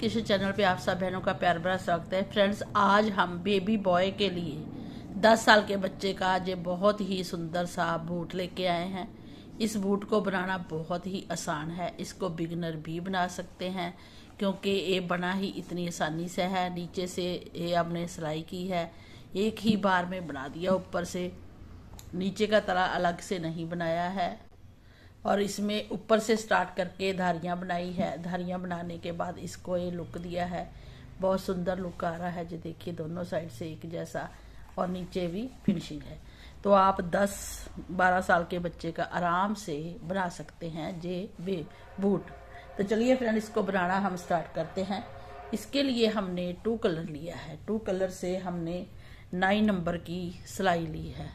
Krishna channel पे आप सब बहनों का प्यार भरा स्वागत है फ्रेंड्स आज हम बेबी बॉय के लिए 10 साल के बच्चे का आज बहुत ही सुंदर सा बूट लेके आए हैं इस बूट को बनाना बहुत ही आसान है इसको बिगनर भी बना सकते हैं क्योंकि ये बना ही इतनी आसानी से है नीचे से ये हमने सिलाई की है एक ही बार में बना दिया ऊपर से नीचे का तला अलग से नहीं बनाया है और इसमें ऊपर से स्टार्ट करके धारियाँ बनाई है धारियाँ बनाने के बाद इसको ये लुक दिया है बहुत सुंदर लुक आ रहा है जो देखिए दोनों साइड से एक जैसा और नीचे भी फिनिशिंग है तो आप 10-12 साल के बच्चे का आराम से बना सकते हैं जे वे बूट तो चलिए फ्रेंड इसको बनाना हम स्टार्ट करते हैं इसके लिए हमने टू कलर लिया है टू कलर से हमने नाइन नंबर की सिलाई ली है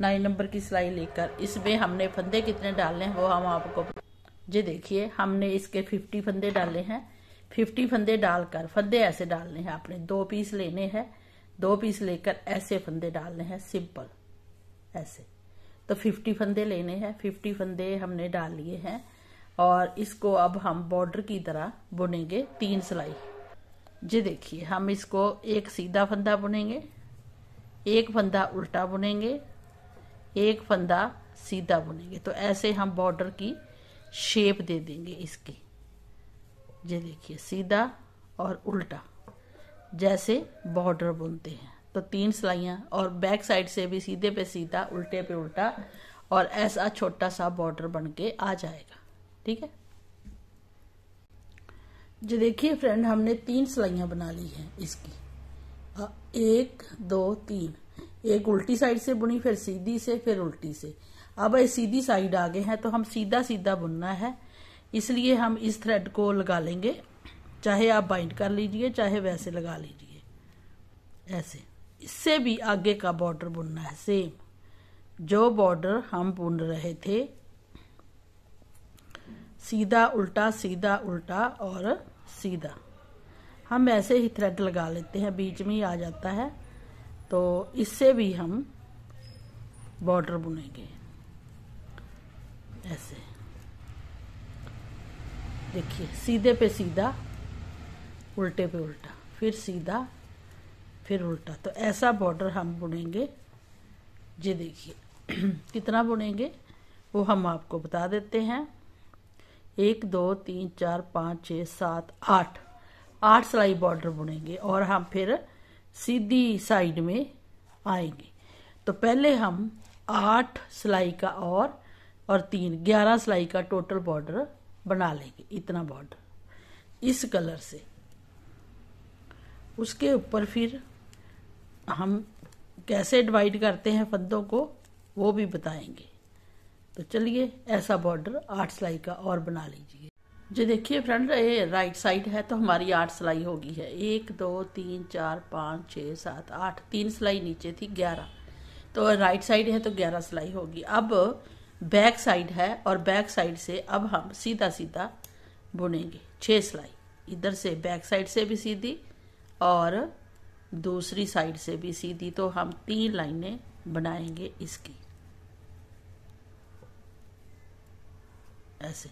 नाइन नंबर की सिलाई लेकर इसमें हमने फंदे कितने डालने हैं वो हम आपको ये देखिए हमने इसके फिफ्टी फंदे डाले हैं फिफ्टी फंदे डालकर फंदे ऐसे डालने हैं आपने दो पीस लेने हैं दो पीस लेकर ऐसे फंदे डालने हैं सिंपल ऐसे तो फिफ्टी फंदे लेने हैं फिफ्टी फंदे हमने डाल लिए हैं और इसको अब हम बॉर्डर की तरह बुनेंगे तीन सिलाई ये देखिए हम इसको एक सीधा फंदा बुनेंगे एक फंदा उल्टा बुनेंगे एक फंदा सीधा बुनेंगे तो ऐसे हम बॉर्डर की शेप दे देंगे इसकी ये देखिए सीधा और उल्टा जैसे बॉर्डर बुनते हैं तो तीन सिलाइयाँ और बैक साइड से भी सीधे पे सीधा उल्टे पे उल्टा और ऐसा छोटा सा बॉर्डर बन के आ जाएगा ठीक है जो देखिए फ्रेंड हमने तीन सिलाइयाँ बना ली हैं इसकी एक दो तीन एक उल्टी साइड से बुनी फिर सीधी से फिर उल्टी से अब ये सीधी साइड आ गए हैं तो हम सीधा सीधा बुनना है इसलिए हम इस थ्रेड को लगा लेंगे चाहे आप बाइंड कर लीजिए चाहे वैसे लगा लीजिए ऐसे इससे भी आगे का बॉर्डर बुनना है सेम जो बॉर्डर हम बुन रहे थे सीधा उल्टा सीधा उल्टा और सीधा हम ऐसे ही थ्रेड लगा लेते हैं बीच में ही आ जाता है तो इससे भी हम बॉर्डर बुनेंगे ऐसे देखिए सीधे पे सीधा उल्टे पे उल्टा फिर सीधा फिर उल्टा तो ऐसा बॉर्डर हम बुनेंगे जी देखिए कितना बुनेंगे वो हम आपको बता देते हैं एक दो तीन चार पाँच छ सात आठ आठ सिलाई बॉर्डर बुनेंगे और हम फिर सीधी साइड में आएंगे तो पहले हम आठ सिलाई का और और तीन ग्यारह सिलाई का टोटल बॉर्डर बना लेंगे इतना बॉर्डर इस कलर से उसके ऊपर फिर हम कैसे डिवाइड करते हैं फंदों को वो भी बताएंगे तो चलिए ऐसा बॉर्डर आठ सिलाई का और बना लीजिए जी देखिए फ्रेंड ये राइट साइड है तो हमारी आठ सिलाई होगी है एक दो तीन चार पाँच छः सात आठ तीन सिलाई नीचे थी ग्यारह तो राइट साइड है तो ग्यारह सिलाई होगी अब बैक साइड है और बैक साइड से अब हम सीधा सीधा बुनेंगे छः सिलाई इधर से बैक साइड से भी सीधी और दूसरी साइड से भी सीधी तो हम तीन लाइनें बनाएंगे इसकी ऐसे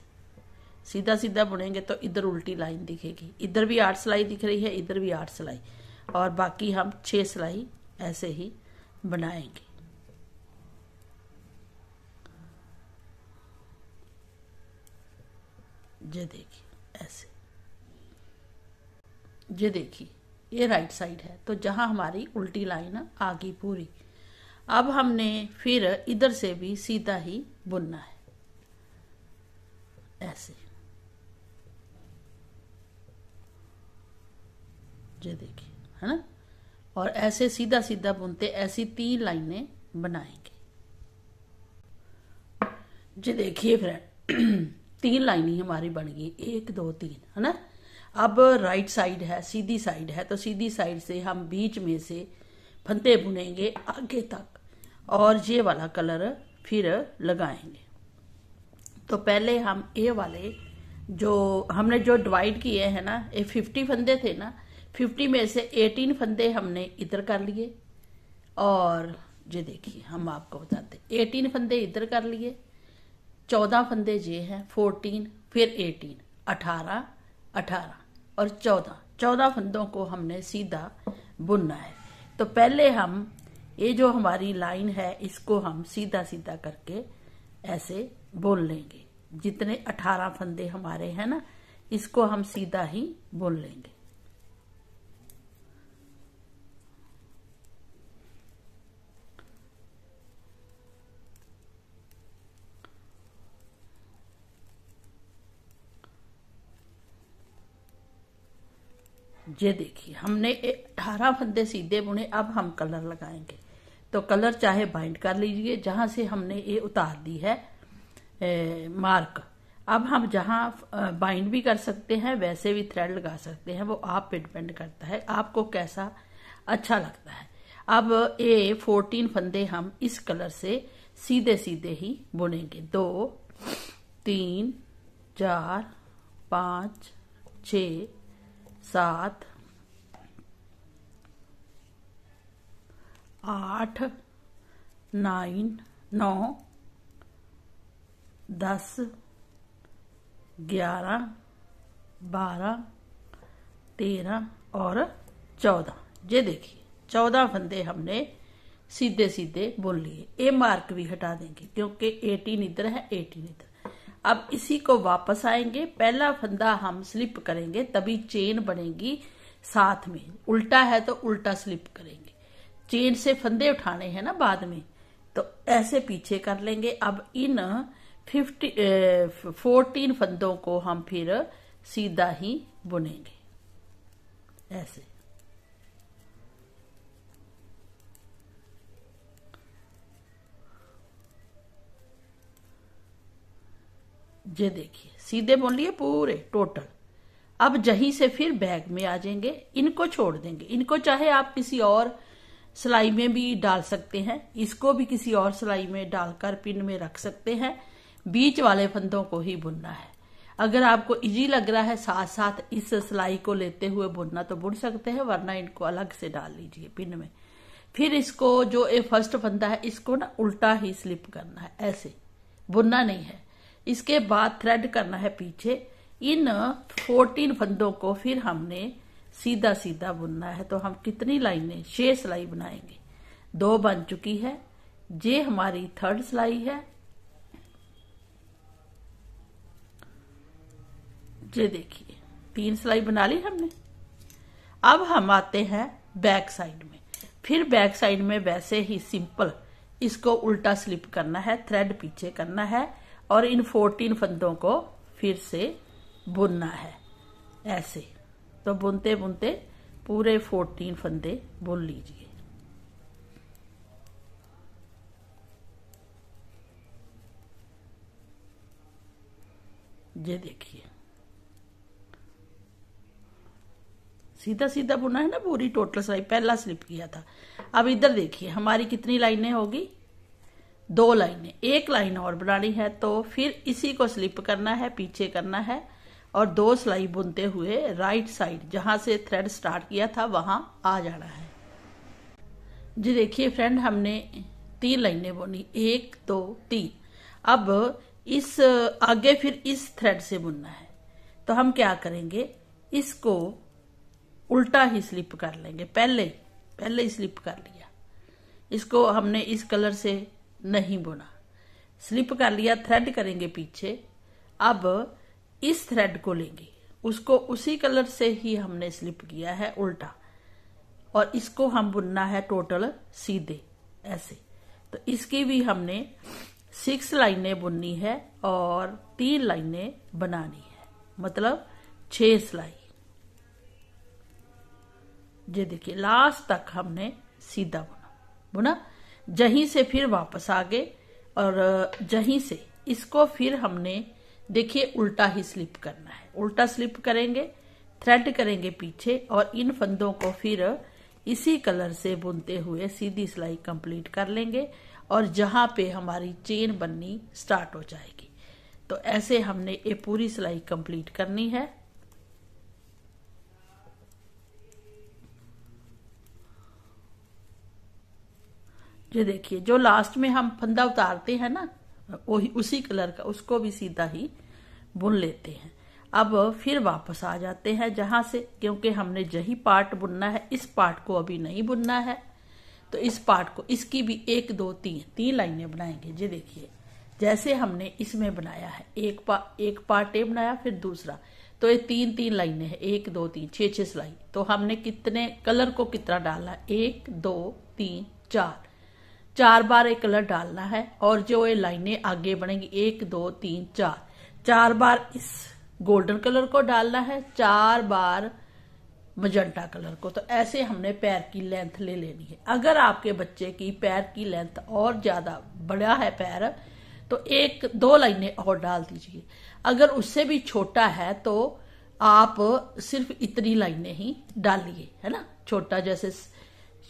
सीधा सीधा बुनेंगे तो इधर उल्टी लाइन दिखेगी इधर भी आठ सिलाई दिख रही है इधर भी आठ सिलाई और बाकी हम छः सिलाई ऐसे ही बनाएंगे ये देखिए ऐसे ये देखिए ये राइट साइड है तो जहाँ हमारी उल्टी लाइन आ गई पूरी अब हमने फिर इधर से भी सीधा ही बुनना है ऐसे ये देखिए है ना और ऐसे सीधा सीधा बुनते ऐसी तीन लाइनें बनाएंगे ये देखिए फ्रेंड तीन लाइनें हमारी बन गई एक दो तीन है ना अब राइट साइड है सीधी साइड है तो सीधी साइड से हम बीच में से फंदे बुनेंगे आगे तक और ये वाला कलर फिर लगाएंगे तो पहले हम ए वाले जो हमने जो डिवाइड किए हैं ना ये फिफ्टी फंदे थे ना फिफ्टी में से एटीन फंदे हमने इधर कर लिए और ये देखिए हम आपको बताते एटीन फंदे इधर कर लिए चौदह फंदे ये हैं फोर्टीन फिर एटीन अठारह अठारह और चौदह चौदह फंदों को हमने सीधा बुनना है तो पहले हम ये जो हमारी लाइन है इसको हम सीधा सीधा करके ऐसे बुन लेंगे जितने अठारह फंदे हमारे हैं ना इसको हम सीधा ही बुन लेंगे ये देखिए हमने अठारह फंदे सीधे बुने अब हम कलर लगाएंगे तो कलर चाहे बाइंड कर लीजिए जहां से हमने ये उतार दी है ए, मार्क अब हम जहां बाइंड भी कर सकते हैं वैसे भी थ्रेड लगा सकते हैं वो आप पे डिपेंड करता है आपको कैसा अच्छा लगता है अब ये फोर्टीन फंदे हम इस कलर से सीधे सीधे ही बुनेंगे दो तीन चार पांच छ सात आठ नाइन नौ दस ग्यारह बारह तेरह और चौदह ये देखिए चौदह फंदे हमने सीधे सीधे बुन लिए ए मार्क भी हटा देंगे क्योंकि एटीन इधर है एटीन इधर अब इसी को वापस आएंगे पहला फंदा हम स्लिप करेंगे तभी चेन बनेगी साथ में उल्टा है तो उल्टा स्लिप करेंगे चेन से फंदे उठाने हैं ना बाद में तो ऐसे पीछे कर लेंगे अब इन फिफ्टी फोर्टीन फंदों को हम फिर सीधा ही बुनेंगे ऐसे ये देखिए सीधे बोल लिए पूरे टोटल अब जही से फिर बैग में आ जाएंगे इनको छोड़ देंगे इनको चाहे आप किसी और सिलाई में भी डाल सकते हैं इसको भी किसी और सिलाई में डालकर पिन में रख सकते हैं बीच वाले फंदों को ही बुनना है अगर आपको इजी लग रहा है साथ साथ इस सिलाई को लेते हुए बुनना तो बुन सकते हैं वरना इनको अलग से डाल लीजिए पिन में फिर इसको जो ये फर्स्ट फंदा है इसको ना उल्टा ही स्लिप करना है ऐसे बुनना नहीं है इसके बाद थ्रेड करना है पीछे इन 14 फंदों को फिर हमने सीधा सीधा बुनना है तो हम कितनी लाइनें छह सिलाई बनाएंगे दो बन चुकी है ये हमारी थर्ड सिलाई है ये देखिए तीन सिलाई बना ली हमने अब हम आते हैं बैक साइड में फिर बैक साइड में वैसे ही सिंपल इसको उल्टा स्लिप करना है थ्रेड पीछे करना है और इन फोर्टीन फंदों को फिर से बुनना है ऐसे तो बुनते बुनते पूरे फोर्टीन फंदे बुन लीजिए ये देखिए सीधा सीधा बुना है ना पूरी टोटल सिलाई पहला स्लिप किया था अब इधर देखिए हमारी कितनी लाइनें होगी दो लाइनें एक लाइन और बनानी है तो फिर इसी को स्लिप करना है पीछे करना है और दो सिलाई बुनते हुए राइट साइड जहां से थ्रेड स्टार्ट किया था वहां आ जाना है जी देखिए फ्रेंड हमने तीन लाइनें बुनी एक दो तीन अब इस आगे फिर इस थ्रेड से बुनना है तो हम क्या करेंगे इसको उल्टा ही स्लिप कर लेंगे पहले पहले ही स्लिप कर लिया इसको हमने इस कलर से नहीं बुना स्लिप कर लिया थ्रेड करेंगे पीछे अब इस थ्रेड को लेंगे उसको उसी कलर से ही हमने स्लिप किया है उल्टा और इसको हम बुनना है टोटल सीधे ऐसे तो इसकी भी हमने सिक्स लाइनें बुननी है और तीन लाइनें बनानी है मतलब छह सिलाई ये देखिए लास्ट तक हमने सीधा बुना बुना जहीं से फिर वापस आ गए और जहीं से इसको फिर हमने देखिए उल्टा ही स्लिप करना है उल्टा स्लिप करेंगे थ्रेड करेंगे पीछे और इन फंदों को फिर इसी कलर से बुनते हुए सीधी सिलाई कंप्लीट कर लेंगे और जहां पे हमारी चेन बननी स्टार्ट हो जाएगी तो ऐसे हमने ये पूरी सिलाई कंप्लीट करनी है ये देखिए जो लास्ट में हम फंदा उतारते हैं ना वही उसी कलर का उसको भी सीधा ही बुन लेते हैं अब फिर वापस आ जाते हैं जहां से क्योंकि हमने यही पार्ट बुनना है इस पार्ट को अभी नहीं बुनना है तो इस पार्ट को इसकी भी एक दो तीन तीन लाइनें बनाएंगे ये देखिए जैसे हमने इसमें बनाया है एक पा एक पार्ट ये बनाया फिर दूसरा तो ये तीन तीन लाइनें हैं एक दो तीन छह छह सिलाई तो हमने कितने कलर को कितना डाला एक दो तीन चार चार बार ये कलर डालना है और जो ये लाइनें आगे बनेंगी एक दो तीन चार चार बार इस गोल्डन कलर को डालना है चार बार मजंटा कलर को तो ऐसे हमने पैर की लेंथ ले लेनी है अगर आपके बच्चे की पैर की लेंथ और ज्यादा बड़ा है पैर तो एक दो लाइनें और डाल दीजिए अगर उससे भी छोटा है तो आप सिर्फ इतनी लाइनें ही डालिए है ना छोटा जैसे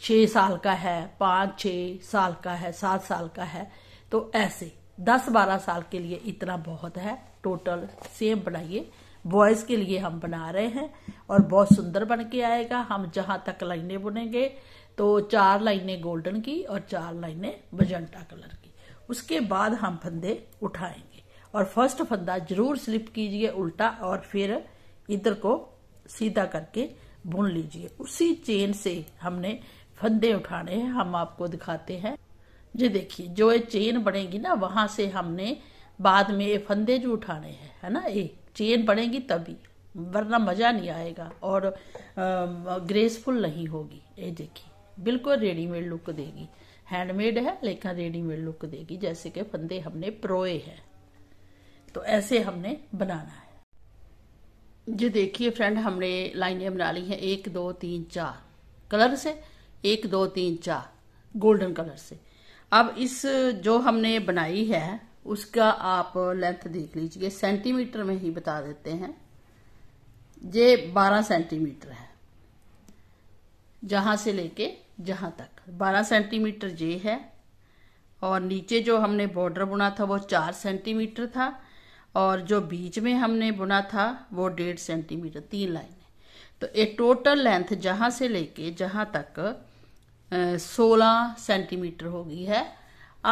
छह साल का है पांच छः साल का है सात साल का है तो ऐसे दस बारह साल के लिए इतना बहुत है टोटल सेम बनाइए बॉयज़ के लिए हम बना रहे हैं और बहुत सुंदर बन के आएगा हम जहां तक लाइने बुनेंगे तो चार लाइने गोल्डन की और चार लाइने बजंटा कलर की उसके बाद हम फंदे उठाएंगे और फर्स्ट फंदा जरूर स्लिप कीजिए उल्टा और फिर इधर को सीधा करके बुन लीजिए उसी चेन से हमने फंदे उठाने हैं हम आपको दिखाते हैं ये देखिए जो ये चेन बनेगी ना वहां से हमने बाद में ये फंदे जो उठाने हैं है ना ये चेन बनेगी तभी वरना मज़ा नहीं आएगा और ग्रेसफुल नहीं होगी ये देखिए बिल्कुल रेडीमेड लुक देगी हैंडमेड है लेकिन रेडीमेड लुक देगी जैसे कि फंदे हमने प्रोए हैं तो ऐसे हमने बनाना है जी देखिए फ्रेंड हमने लाइनें बना ली हैं एक दो तीन चार कलर से एक दो तीन चार गोल्डन कलर से अब इस जो हमने बनाई है उसका आप लेंथ देख लीजिए सेंटीमीटर में ही बता देते हैं ये बारह सेंटीमीटर है जहां से लेके जहां तक बारह सेंटीमीटर ये है और नीचे जो हमने बॉर्डर बुना था वो चार सेंटीमीटर था और जो बीच में हमने बुना था वो डेढ़ सेंटीमीटर तीन लाइन तो ये टोटल लेंथ जहां से लेके जहां तक सोलह सेंटीमीटर हो गई है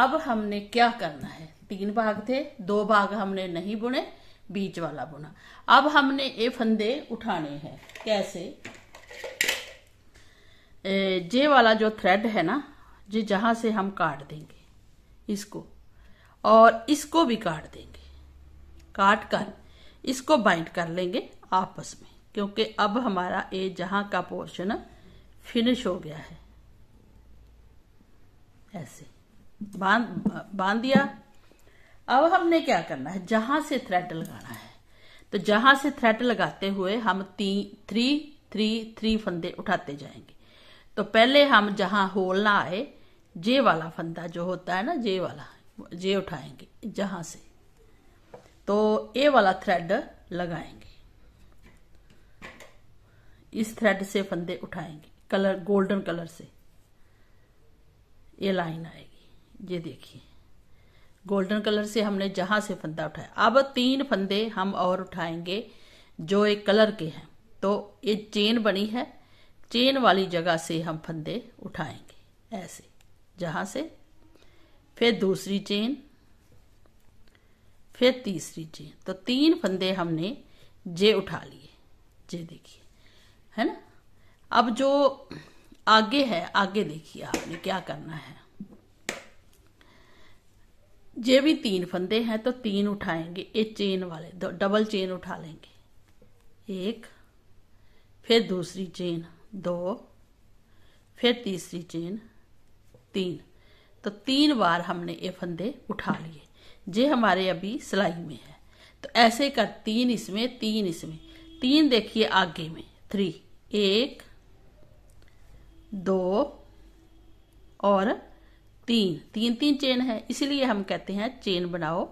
अब हमने क्या करना है तीन भाग थे दो भाग हमने नहीं बुने बीच वाला बुना अब हमने ये फंदे उठाने हैं कैसे जे वाला जो थ्रेड है ना जी जहां से हम काट देंगे इसको और इसको भी काट देंगे काट कर इसको बाइंड कर लेंगे आपस में क्योंकि अब हमारा ये जहां का पोर्शन फिनिश हो गया है ऐसे बांध बांध दिया अब हमने क्या करना है जहां से थ्रेड लगाना है तो जहां से थ्रेड लगाते हुए हम ती थ्री थ्री थ्री फंदे उठाते जाएंगे तो पहले हम जहां होल ना आए जे वाला फंदा जो होता है ना जे वाला जे उठाएंगे जहां से तो ए वाला थ्रेड लगाएंगे इस थ्रेड से फंदे उठाएंगे कलर गोल्डन कलर से ये लाइन आएगी ये देखिए गोल्डन कलर से हमने जहां से फंदा उठाया अब तीन फंदे हम और उठाएंगे जो एक कलर के हैं तो ये चेन बनी है चेन वाली जगह से हम फंदे उठाएंगे ऐसे जहां से फिर दूसरी चेन फिर तीसरी चेन तो तीन फंदे हमने जे उठा लिए जे देखिए है ना अब जो आगे है आगे देखिए आपने क्या करना है ये भी तीन फंदे हैं तो तीन उठाएंगे एक चेन वाले डबल चेन उठा लेंगे एक फिर दूसरी चेन दो फिर तीसरी चेन तीन तो तीन बार हमने ये फंदे उठा लिए जे हमारे अभी सिलाई में है तो ऐसे कर तीन इसमें तीन इसमें तीन देखिए आगे में थ्री एक दो और तीन तीन तीन चेन है इसीलिए हम कहते हैं चेन बनाओ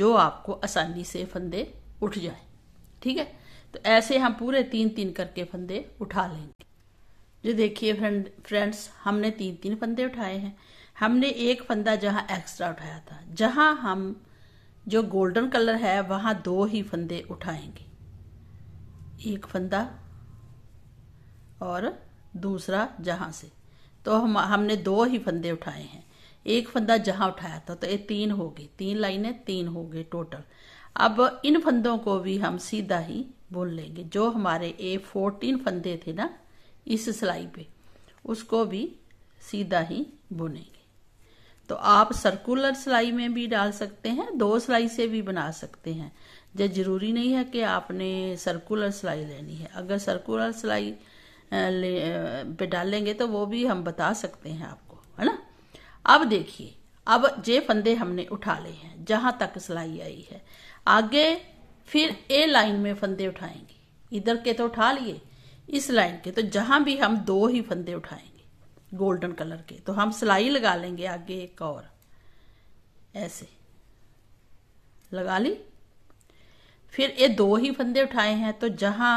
जो आपको आसानी से फंदे उठ जाए ठीक है तो ऐसे हम पूरे तीन तीन करके फंदे उठा लेंगे जो देखिए फ्रेंड फ्रेंड्स हमने तीन तीन फंदे उठाए हैं हमने एक फंदा जहां एक्स्ट्रा उठाया था जहां हम जो गोल्डन कलर है वहां दो ही फंदे उठाएंगे एक फंदा और दूसरा जहाँ से तो हम हमने दो ही फंदे उठाए हैं एक फंदा जहाँ उठाया था तो ये तीन हो गए तीन लाइनें तीन हो गए टोटल अब इन फंदों को भी हम सीधा ही बुन लेंगे जो हमारे ए फोर्टीन फंदे थे ना इस सिलाई पे उसको भी सीधा ही बुनेंगे तो आप सर्कुलर सिलाई में भी डाल सकते हैं दो सिलाई से भी बना सकते हैं जो जरूरी नहीं है कि आपने सर्कुलर सिलाई लेनी है अगर सर्कुलर सिलाई पे डालेंगे तो वो भी हम बता सकते हैं आपको है ना अब देखिए अब जे फंदे हमने उठा ले हैं जहां तक सिलाई आई है आगे फिर ए लाइन में फंदे उठाएंगे इधर के तो उठा लिए इस लाइन के तो जहां भी हम दो ही फंदे उठाएंगे गोल्डन कलर के तो हम सिलाई लगा लेंगे आगे एक और ऐसे लगा ली फिर ये दो ही फंदे उठाए हैं तो जहां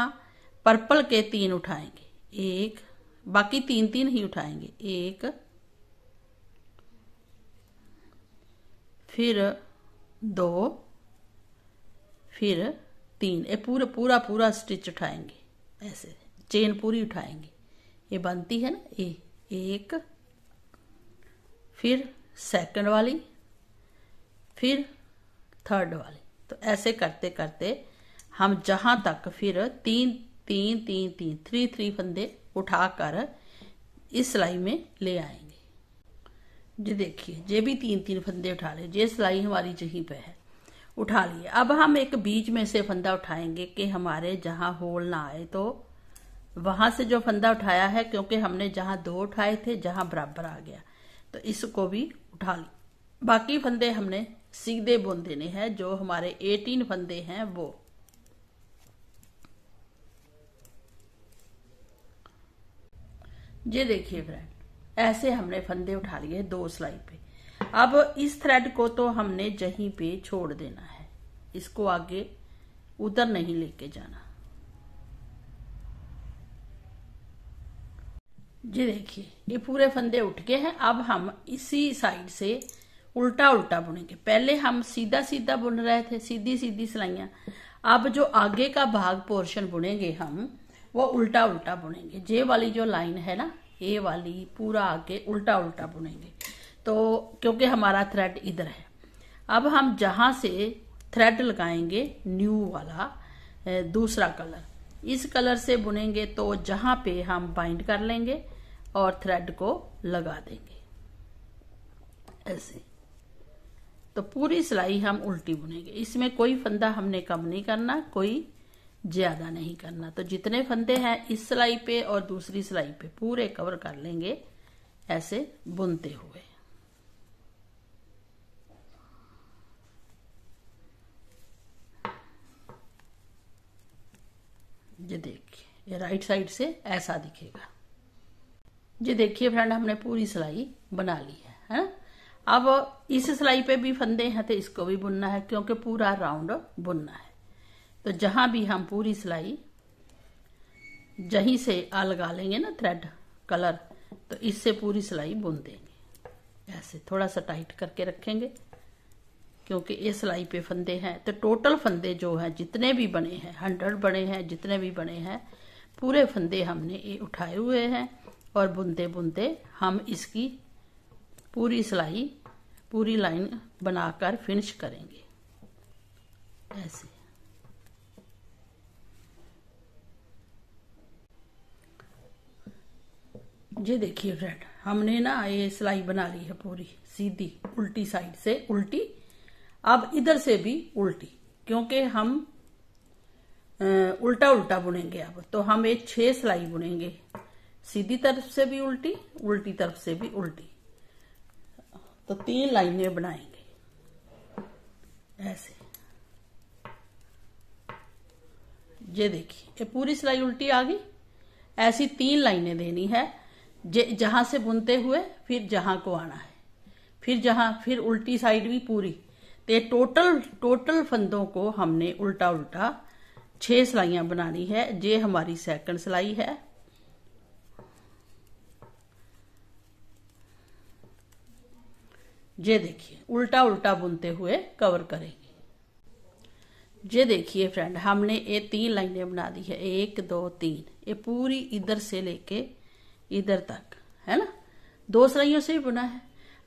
पर्पल के तीन उठाएंगे एक बाकी तीन तीन ही उठाएंगे एक फिर दो फिर तीन ये पूरा पूरा पूरा स्टिच उठाएंगे ऐसे चेन पूरी उठाएंगे ये बनती है ना ये एक फिर सेकंड वाली फिर थर्ड वाली तो ऐसे करते करते हम जहाँ तक फिर तीन तीन तीन तीन थ्री थ्री फंदे उठाकर इस सिलाई में ले आएंगे जी देखिए ये भी तीन तीन फंदे उठा ले जे सिलाई हमारी जहीं पे है उठा लिए अब हम एक बीच में से फंदा उठाएंगे कि हमारे जहां होल ना आए तो वहां से जो फंदा उठाया है क्योंकि हमने जहाँ दो उठाए थे जहां बराबर आ गया तो इसको भी उठा ली बाकी फंदे हमने सीधे बुन देने हैं जो हमारे एटीन फंदे हैं वो ये देखिए फ्रेंड ऐसे हमने फंदे उठा लिए दो सिलाई पे अब इस थ्रेड को तो हमने जहीं पे छोड़ देना है इसको आगे उधर नहीं लेके जाना जी देखिए ये पूरे फंदे उठ गए हैं अब हम इसी साइड से उल्टा उल्टा बुनेंगे पहले हम सीधा सीधा बुन रहे थे सीधी सीधी सिलाइया अब जो आगे का भाग पोर्शन बुनेंगे हम वो उल्टा उल्टा बुनेंगे जे वाली जो लाइन है ना ए वाली पूरा आगे उल्टा उल्टा बुनेंगे तो क्योंकि हमारा थ्रेड इधर है अब हम जहाँ से थ्रेड लगाएंगे न्यू वाला दूसरा कलर इस कलर से बुनेंगे तो जहाँ पे हम बाइंड कर लेंगे और थ्रेड को लगा देंगे ऐसे तो पूरी सिलाई हम उल्टी बुनेंगे इसमें कोई फंदा हमने कम नहीं करना कोई ज्यादा नहीं करना तो जितने फंदे हैं इस सिलाई पे और दूसरी सिलाई पे पूरे कवर कर लेंगे ऐसे बुनते हुए ये देखिए ये राइट साइड से ऐसा दिखेगा ये देखिए फ्रेंड हमने पूरी सिलाई बना ली है है अब इस सिलाई पे भी फंदे हैं तो इसको भी बुनना है क्योंकि पूरा राउंड बुनना है तो जहां भी हम पूरी सिलाई जहीं से आ लगा लेंगे ना थ्रेड कलर तो इससे पूरी सिलाई बुन देंगे ऐसे थोड़ा सा टाइट करके रखेंगे क्योंकि ये सिलाई पे फंदे हैं तो टोटल फंदे जो हैं जितने भी बने हैं हंड्रेड बने हैं जितने भी बने हैं पूरे फंदे हमने ये उठाए हुए हैं और बुनते बुनते हम इसकी पूरी सिलाई पूरी लाइन बनाकर फिनिश करेंगे ऐसे ये देखिए फ्रेंड हमने ना ये सिलाई बना ली है पूरी सीधी उल्टी साइड से उल्टी अब इधर से भी उल्टी क्योंकि हम उल्टा उल्टा बुनेंगे अब तो हम ये छह सिलाई बुनेंगे सीधी तरफ से भी उल्टी उल्टी तरफ से भी उल्टी तो तीन लाइनें बनाएंगे ऐसे ये देखिए ये पूरी सिलाई उल्टी आ गई ऐसी तीन लाइनें देनी है जहां से बुनते हुए फिर जहां को आना है फिर जहां फिर उल्टी साइड भी पूरी तो टोटल टोटल फंदों को हमने उल्टा उल्टा छह सिलाइयां बनानी है ये हमारी सेकंड सिलाई है ये देखिए उल्टा उल्टा बुनते हुए कवर करेंगे ये देखिए फ्रेंड हमने ये तीन लाइनें बना दी है एक दो तीन ये पूरी इधर से लेके इधर तक है ना दो सिलाइयों से बुना है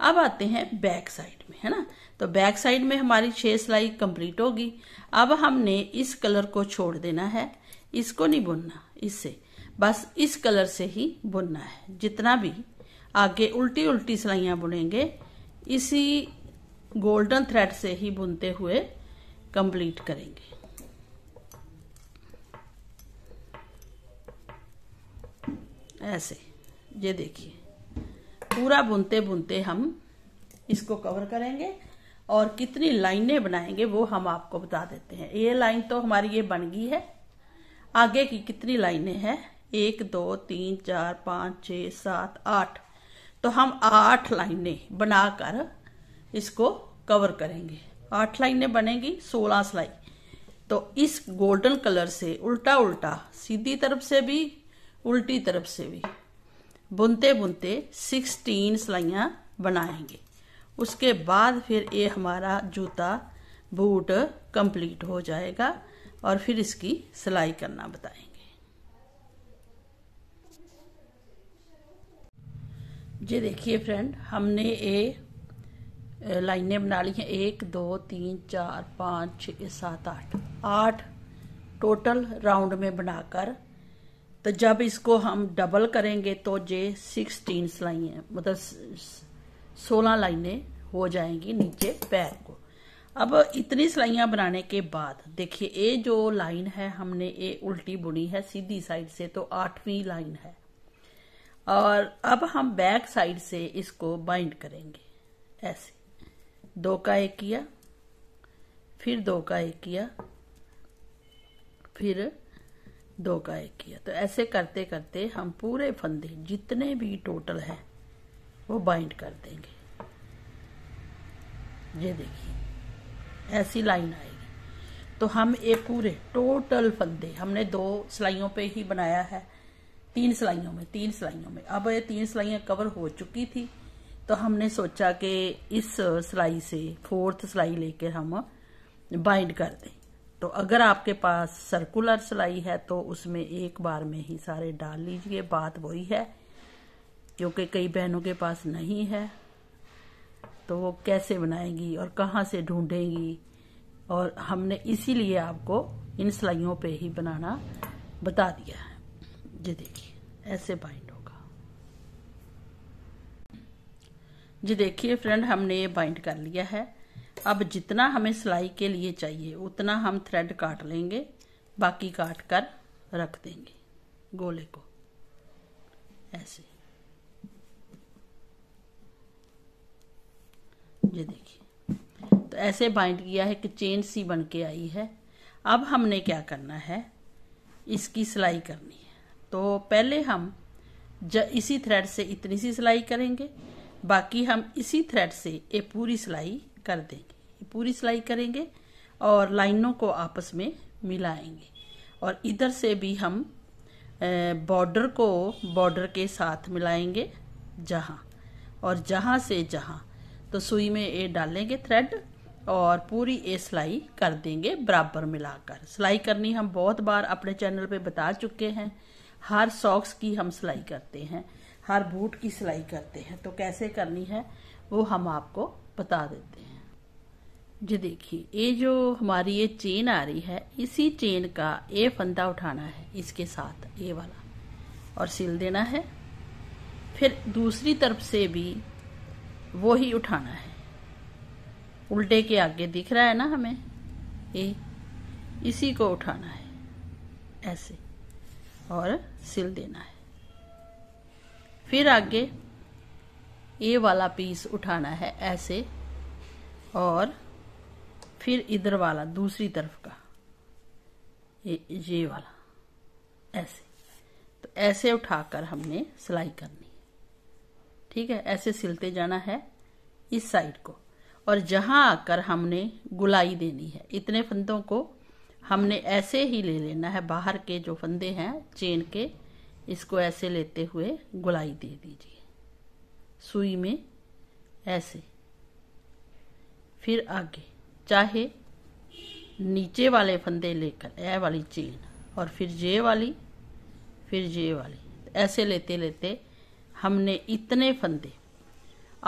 अब आते हैं बैक साइड में है ना तो बैक साइड में हमारी छह सिलाई कंप्लीट होगी अब हमने इस कलर को छोड़ देना है इसको नहीं बुनना इससे बस इस कलर से ही बुनना है जितना भी आगे उल्टी उल्टी सिलाइयाँ बुनेंगे इसी गोल्डन थ्रेड से ही बुनते हुए कंप्लीट करेंगे ऐसे ये देखिए पूरा बुनते बुनते हम इसको कवर करेंगे और कितनी लाइनें बनाएंगे वो हम आपको बता देते हैं ये लाइन तो हमारी ये बन गई है आगे की कितनी लाइनें हैं एक दो तीन चार पाँच छ सात आठ तो हम आठ लाइनें बनाकर इसको कवर करेंगे आठ लाइनें बनेंगी सोलह सिलाई तो इस गोल्डन कलर से उल्टा उल्टा सीधी तरफ से भी उल्टी तरफ से भी बुनते बुनते सिक्सटीन सिलाइयाँ बनाएंगे उसके बाद फिर ये हमारा जूता बूट कंप्लीट हो जाएगा और फिर इसकी सिलाई करना बताएंगे जी देखिए फ्रेंड हमने ये लाइनें बना ली हैं एक दो तीन चार पाँच छः सात आठ आठ टोटल राउंड में बनाकर तो जब इसको हम डबल करेंगे तो जे सिक्सटीन सिलाइए मतलब सोलह लाइनें हो जाएंगी नीचे पैर को अब इतनी सिलाइयाँ बनाने के बाद देखिए ये जो लाइन है हमने ये उल्टी बुनी है सीधी साइड से तो आठवीं लाइन है और अब हम बैक साइड से इसको बाइंड करेंगे ऐसे दो का एक किया फिर दो का एक किया फिर दो का एक किया तो ऐसे करते करते हम पूरे फंदे जितने भी टोटल हैं वो बाइंड कर देंगे ये देखिए ऐसी लाइन आएगी तो हम एक पूरे टोटल फंदे हमने दो सिलाइयों पे ही बनाया है तीन सिलाइयों में तीन सिलाइयों में अब ये तीन सिलाइयाँ कवर हो चुकी थी तो हमने सोचा कि इस सिलाई से फोर्थ सिलाई लेकर हम बाइंड कर दें तो अगर आपके पास सर्कुलर सिलाई है तो उसमें एक बार में ही सारे डाल लीजिए बात वही है क्योंकि कई बहनों के पास नहीं है तो वो कैसे बनाएगी और कहाँ से ढूंढेगी और हमने इसीलिए आपको इन सिलाइयों पे ही बनाना बता दिया है ये देखिए ऐसे बाइंड होगा जी देखिए फ्रेंड हमने ये बाइंड कर लिया है अब जितना हमें सिलाई के लिए चाहिए उतना हम थ्रेड काट लेंगे बाकी काट कर रख देंगे गोले को ऐसे ये देखिए तो ऐसे बाइंड किया है कि चेन सी बन के आई है अब हमने क्या करना है इसकी सिलाई करनी है तो पहले हम इसी थ्रेड से इतनी सी सिलाई करेंगे बाकी हम इसी थ्रेड से ये पूरी सिलाई कर देंगे पूरी सिलाई करेंगे और लाइनों को आपस में मिलाएंगे और इधर से भी हम बॉर्डर को बॉर्डर के साथ मिलाएंगे जहाँ और जहाँ से जहाँ तो सुई में ये डालेंगे थ्रेड और पूरी ये सिलाई कर देंगे बराबर मिलाकर सिलाई करनी हम बहुत बार अपने चैनल पे बता चुके हैं हर सॉक्स की हम सिलाई करते हैं हर बूट की सिलाई करते हैं तो कैसे करनी है वो हम आपको बता देते हैं जी देखिए ये जो हमारी ये चेन आ रही है इसी चेन का ये फंदा उठाना है इसके साथ ये वाला और सिल देना है फिर दूसरी तरफ से भी वो ही उठाना है उल्टे के आगे दिख रहा है ना हमें ये इसी को उठाना है ऐसे और सिल देना है फिर आगे ये वाला पीस उठाना है ऐसे और फिर इधर वाला दूसरी तरफ का ये ये वाला ऐसे तो ऐसे उठाकर हमने सिलाई करनी है ठीक है ऐसे सिलते जाना है इस साइड को और जहां आकर हमने गुलाई देनी है इतने फंदों को हमने ऐसे ही ले लेना है बाहर के जो फंदे हैं चेन के इसको ऐसे लेते हुए गुलाई दे दीजिए सुई में ऐसे फिर आगे चाहे नीचे वाले फंदे लेकर ए वाली चेन और फिर जे वाली फिर जे वाली ऐसे लेते लेते हमने इतने फंदे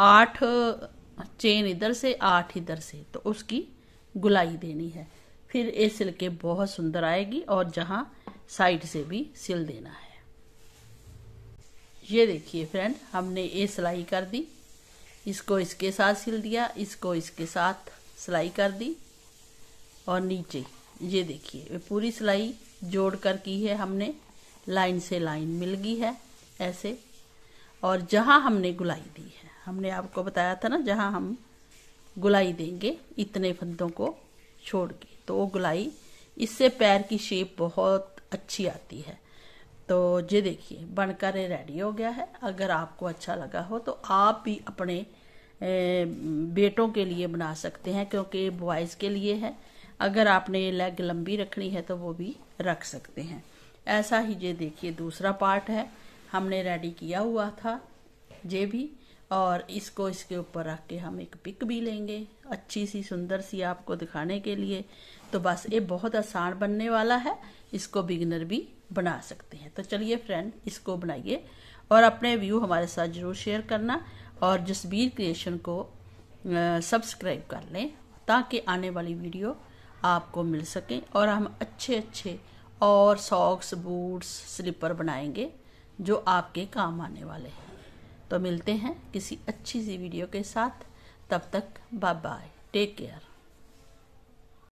आठ चेन इधर से आठ इधर से तो उसकी गुलाई देनी है फिर ये सिल के बहुत सुंदर आएगी और जहाँ साइड से भी सिल देना है ये देखिए फ्रेंड हमने ये सिलाई कर दी इसको इसके साथ सिल दिया इसको इसके साथ सिलाई कर दी और नीचे ये देखिए पूरी सिलाई जोड़ कर की है हमने लाइन से लाइन मिल गई है ऐसे और जहाँ हमने गुलाई दी है हमने आपको बताया था ना जहाँ हम गुलाई देंगे इतने फंदों को छोड़ के तो वो गुलाई इससे पैर की शेप बहुत अच्छी आती है तो ये देखिए बनकर रेडी हो गया है अगर आपको अच्छा लगा हो तो आप भी अपने बेटों के लिए बना सकते हैं क्योंकि ये बॉयज़ के लिए है अगर आपने ये लेग लंबी रखनी है तो वो भी रख सकते हैं ऐसा ही ये देखिए दूसरा पार्ट है हमने रेडी किया हुआ था ये भी और इसको इसके ऊपर रख के हम एक पिक भी लेंगे अच्छी सी सुंदर सी आपको दिखाने के लिए तो बस ये बहुत आसान बनने वाला है इसको बिगनर भी बना सकते हैं तो चलिए फ्रेंड इसको बनाइए और अपने व्यू हमारे साथ ज़रूर शेयर करना और जसबीर क्रिएशन को सब्सक्राइब कर लें ताकि आने वाली वीडियो आपको मिल सके और हम अच्छे अच्छे और सॉक्स बूट्स स्लीपर बनाएंगे जो आपके काम आने वाले हैं तो मिलते हैं किसी अच्छी सी वीडियो के साथ तब तक बाय बाय टेक केयर